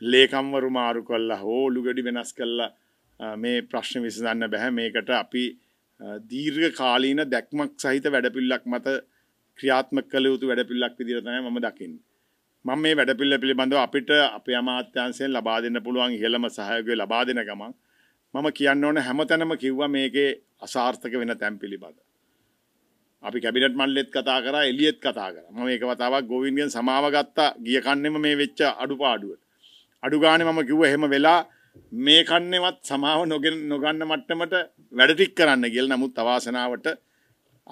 ලේකම්වරු මාරු කළා හෝ ඔලුගඩි වෙනස් කළා මේ ප්‍රශ්න විසඳන්න බෑ මේකට අපි දීර්ඝ කාලීන දැක්මක් සහිත වැඩපිළිවෙලක් මත ක්‍රියාත්මක කළ යුතු වැඩපිළිවෙලක් විදිහට තමයි මම දකින්නේ. මම මේ වැඩපිළිවෙල පිළිබඳව අපිට අපේ අමාත්‍යාංශයෙන් ලබා දෙන්න පුළුවන් ඉහළම සහයෝගය ලබා දෙන ගමන් මම කියන්න ඕන හැමතැනම කිව්වා මේකේ අසාර්ථක වෙන තැන් පිළිබඳ. අපි කැබිනට් මණ්ඩලෙත් කතා කරා එළියෙත් කතා කරා. මම මේක වතාවක් ගෝවින්ගෙන් සමාව ගත්තා ගිය කන්නෙම මේ වෙච්ච අඩුපාඩුවට. අඩුගානේ මම කිව්ව එහෙම වෙලා මේ කන්නේවත් සමාව නොගෙන නොගන්න මට්ටමට වැඩ ටික කරන්න කියලා. නමුත් අවාසනාවට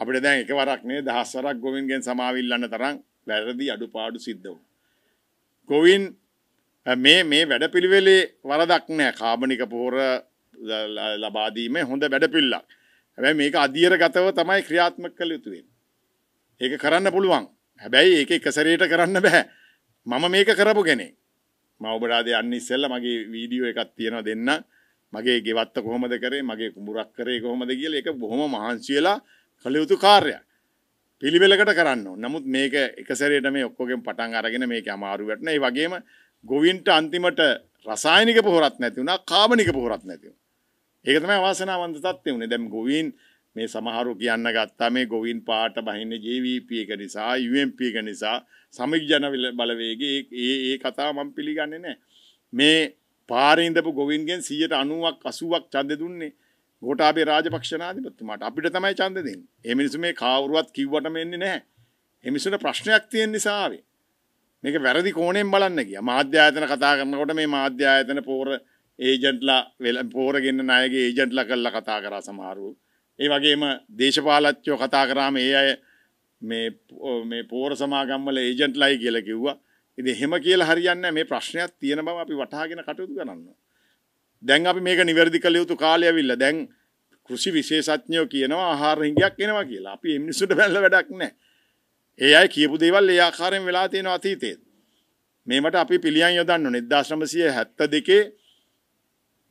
අපිට දැන් එකවරක් නේ දහස්වරක් ගොවින්ගෙන් සමාව ඉල්ලන්න තරම් වැරදි අඩුපාඩු සිද්ධ වුණා. ගොවින් මේ මේ වැඩපිළිවෙලේ වරදක් නෑ. කාබනික පොහොර ලබා දීමේ හොඳ වැඩපිළිවෙලක්. හැබැයි මේක අධීරගතව තමයි ක්‍රියාත්මක කළ යුතු වෙන්නේ. ඒක කරන්න පුළුවන්. හැබැයි ඒක එක සැරේට කරන්න බෑ. මම මේක කරපු කෙනෙක්. මම ඔබලාද යන්න ඉස්සෙල්ලා මගේ වීඩියෝ එකක් තියෙනවා දෙන්න. මගේ ගෙවත්ත කොහොමද කරේ? මගේ කුඹුරක් කරේ කොහොමද කියලා ඒක බොහොම මහන්සි වෙලා කළ යුතු කාර්යයක්. පිළිවෙලකට කරන්න ඕන. නමුත් මේක එක සැරේට මේ ඔක්කොගෙන් පටන් අරගෙන මේක අමාරු වෙටන. ඒ වගේම ගොවින්ට අන්තිමට රසායනික පොහොරක් නැති වුණා, කාබනික පොහොරක් නැති වුණා. ඒක තමයි අවාසනාවන්ත තත්ත්වය උනේ. දැන් ගොවීන් මේ සමහරු කියන්න ගත්තා මේ ගොවින් පාට බහින්න JVP එක නිසා UMP එක නිසා සමිජ ජන බලවේගයේ ඒ ඒ කතාව මම පිළිගන්නේ නැහැ. මේ පාරේ ඉඳපු ගොවින්ගෙන් 90ක් 80ක් ඡන්ද දුන්නේ ගෝඨාභය රාජපක්ෂ නාධිපතිතුමාට. අපිට තමයි ඡන්ද දෙන්නේ. මේ මිනිස්සු මේ කවුරුවත් කිව්වට මෙන්නේ නැහැ. මේ මිනිස්සුන්ට ප්‍රශ්නයක් තියෙන නිසා ආවේ. මේක වැරදි කෝණයෙන් බලන්න ගියා. මාධ්‍ය ආයතන කතා කරනකොට මේ මාධ්‍ය ආයතන පෝර ඒජන්ට්ලා පෝර ගෙන්න ණයගේ ඒජන්ට්ලා කරලා කතා කරා සමහරු. ඒ වගේම දේශපාලච්චෝ කතා කරාම ඒ අය මේ පෝර සමාගම්වල ඒජන්ට් ලයි කියලා කිව්වා. ඉතින් එහෙම කියලා හරියන්නේ මේ ප්‍රශ්නයක් තියෙන බව අපි වටහාගෙන කටයුතු කරන්න. දැන් අපි මේක નિවර්දි කළ යුතු කාලය ඇවිල්ලා. දැන් කෘෂි විශේෂඥයෝ කියනවා ආහාර හිඟයක් එනවා කියලා. අපි ඒ මිනිස්සුන්ට බැලලා වැඩක් නැහැ. ඒ අය කියපු දේවල් ඒ ආකාරයෙන් වෙලා තියෙනවා අතීතයේ. මේවට අපි පිළියම් යොදන්න ඕනේ 1972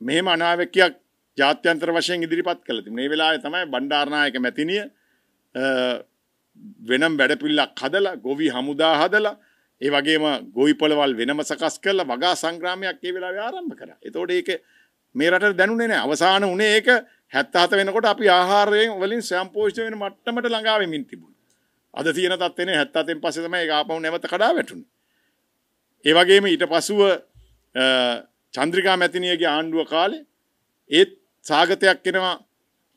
මෙහෙම අනාවැකියක් ජාත්‍යන්තර වශයෙන් ඉදිරිපත් කළ තිබුණේ. මේ වෙලාවේ තමයි බණ්ඩාරනායක මැතිණිය වෙනම් වැඩපිළිවෙලක් හදලා ගොවි හමුදා හදලා ඒ වගේම ගොවිපළවල් වෙනම සකස් කරලා වගා සංග්‍රාමයක් ඒ වෙලාවේ ආරම්භ කරා. එතකොට ඒක මේ රටට දැනුනේ නැහැ. අවසාන උනේ ඒක 77 වෙනකොට අපි ආහාරයෙන් වලින් සම්පෝෂිත වෙන මට්ටමට ළඟා වෙමින් තිබුණා. අද තියෙන තත්ත්වනේ 77න් පස්සේ තමයි ඒක ආපහු නැවත කඩා වැටුනේ. ඒ වගේම ඊට පසුව චන්ද්‍රිකා මැතිනියගේ ආණ්ඩුව කාලේ ඒත් සාගතයක් එනවා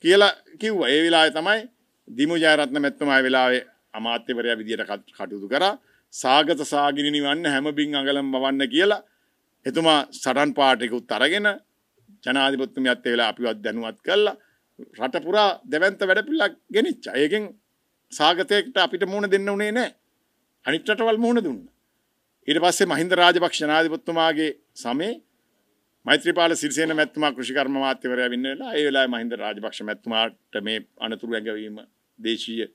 කියලා කිව්වා. ඒ වෙලාවේ තමයි දිමු ජයරත්න මැතිතුමා වෙලාවේ අමාත්‍යවරයා විදියට කටයුතු කරා. සාගත සාගිනි නිවන්න හැම බින් අඟලම් බවන්න කියලා එතුමා සටන් පාටිකුත් අරගෙන ජනාධිපතිතුමියත් ඒ වෙලාව අපිවත් දැනුවත් කළා. රට පුරා දෙවන්ත වැඩපිළිවෙලක් ගෙනිච්චා. ඒකෙන් සාගතයට අපිට මුණ දෙන්න උනේ නැහැ. අනිත් රටවල් මුහුණ දුන්නා. ඊට පස්සේ මහින්ද රාජපක්ෂ ජනාධිපතිතුමාගේ සමයේ මෛත්‍රපාල සිරිසේන මැත්තුමා කෘෂිකර්ම මාත්‍යවරයා වෙන්න වෙලා ඒ වෙලාවේ මහින්ද රාජපක්ෂ මැත්තුමාට මේ අනතුරු ඇඟවීම දේශීය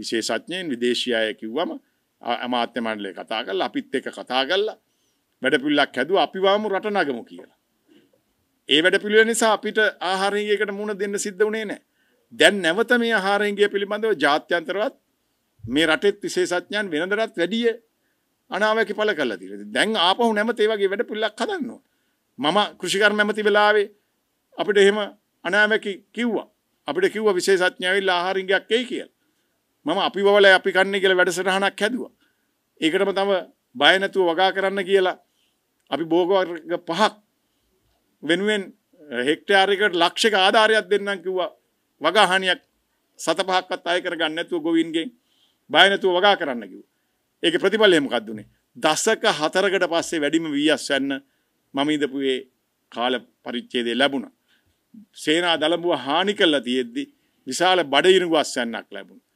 විශේෂඥයින් විදේශීය අය කිව්වම අමාත්‍ය මණ්ඩලය කතා කරලා අපිත් එක්ක කතා කරලා වැඩපිළිවෙලක් හැදුවා අපි වාමු රට නගමු කියලා. ඒ වැඩපිළිවෙල නිසා අපිට ආහාරයකට මුණ දෙන්න සිද්ධ වුණේ නැහැ. දැන් නැවත මේ ආහාරයන්ගේ පිළිබඳව ජාත්‍යන්තරවත් මේ රටෙත් විශේෂඥයන් වෙනදටත් වැඩිය අනාවැකි පළ කරලා තියෙනවා. දැන් ආපහු නැමත ඒ වගේ වැඩපිළිවෙලක් හදන්න ඕනේ. මම කෘෂිකර්ම ඇමති වෙලාවේ අපිට එහෙම අනෑමැකි කිව්වා අපිට කිව්ව විශේෂඥාවිල් ආහාරිගයක් එයි කියල මම අපි බවල අපි කන්නේ කියල වැඩසටහනක් හැදවා ඒකටම තම බයනැතුව වගා කරන්න කියලා අපි බෝගවර්ග පහක් වෙනුවෙන් හෙක්ටයාරිකට ලක්ෂක ආධාරයක් දෙන්නම් කිව්වා වගහනියක් සත පහක්වත් අය කරගන්නඇතුව ගොවින්ගේ බයනැතුව වගා කරන්න කිව් ඒක ප්‍රතිඵලයම කක්දුනේ දසක හතරකට පස්සේ වැඩිම වී අස්වන්න මම ඉදපුයේ කාල පරිච්ඡේදය ලැබුණා. සේනා දළඹුව හානි කළා තියෙද්දි විශාල බඩිරුඟු අස්වැන්නක් ලැබුණා.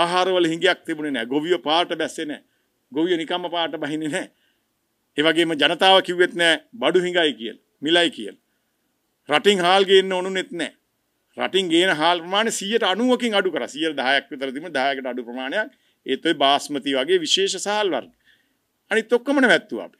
ආහාරවල හිඟයක් තිබුණේ නැහැ. ගොවිය පාට බැස්සේ නැහැ. ගොවිය නිකම්ම පාට බහින්නේ නැහැ. ඒ වගේම ජනතාව කිව්වෙත් නැහැ බඩු හිඟයි කියලා. මිලයි කියලා. රටින් හාල් ගේන්න ඕනුනෙත් නැහැ. රටින් ගේන හාල් ප්‍රමාණය 90%කින් අඩු කරා. 10%ක් විතර තිබුණ 10කට අඩු ප්‍රමාණයක්. ඒත් ඔය බාස්මති වගේ විශේෂ සාල් වර්ග. අනිත් ඔක්කොම නැවැත්තුවා අපි.